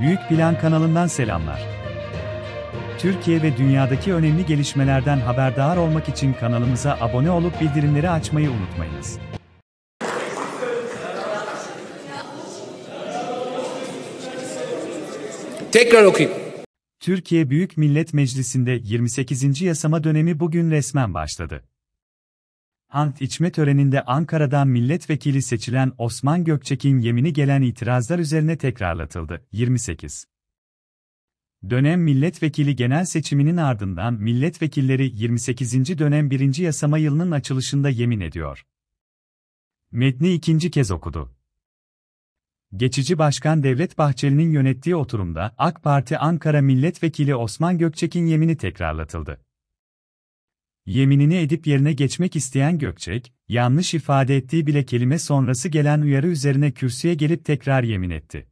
Büyük Plan kanalından selamlar. Türkiye ve dünyadaki önemli gelişmelerden haberdar olmak için kanalımıza abone olup bildirimleri açmayı unutmayınız. Tekrar okuyayım. Türkiye Büyük Millet Meclisi'nde 28. yasama dönemi bugün resmen başladı. Hant içme töreninde Ankara'dan milletvekili seçilen Osman Gökçek'in yemini gelen itirazlar üzerine tekrarlatıldı. 28. Dönem milletvekili genel seçiminin ardından milletvekilleri 28. dönem 1. yasama yılının açılışında yemin ediyor. Metni ikinci kez okudu. Geçici Başkan Devlet Bahçeli'nin yönettiği oturumda AK Parti Ankara Milletvekili Osman Gökçek'in yemini tekrarlatıldı. Yeminini edip yerine geçmek isteyen Gökçek, yanlış ifade ettiği bile kelime sonrası gelen uyarı üzerine kürsüye gelip tekrar yemin etti.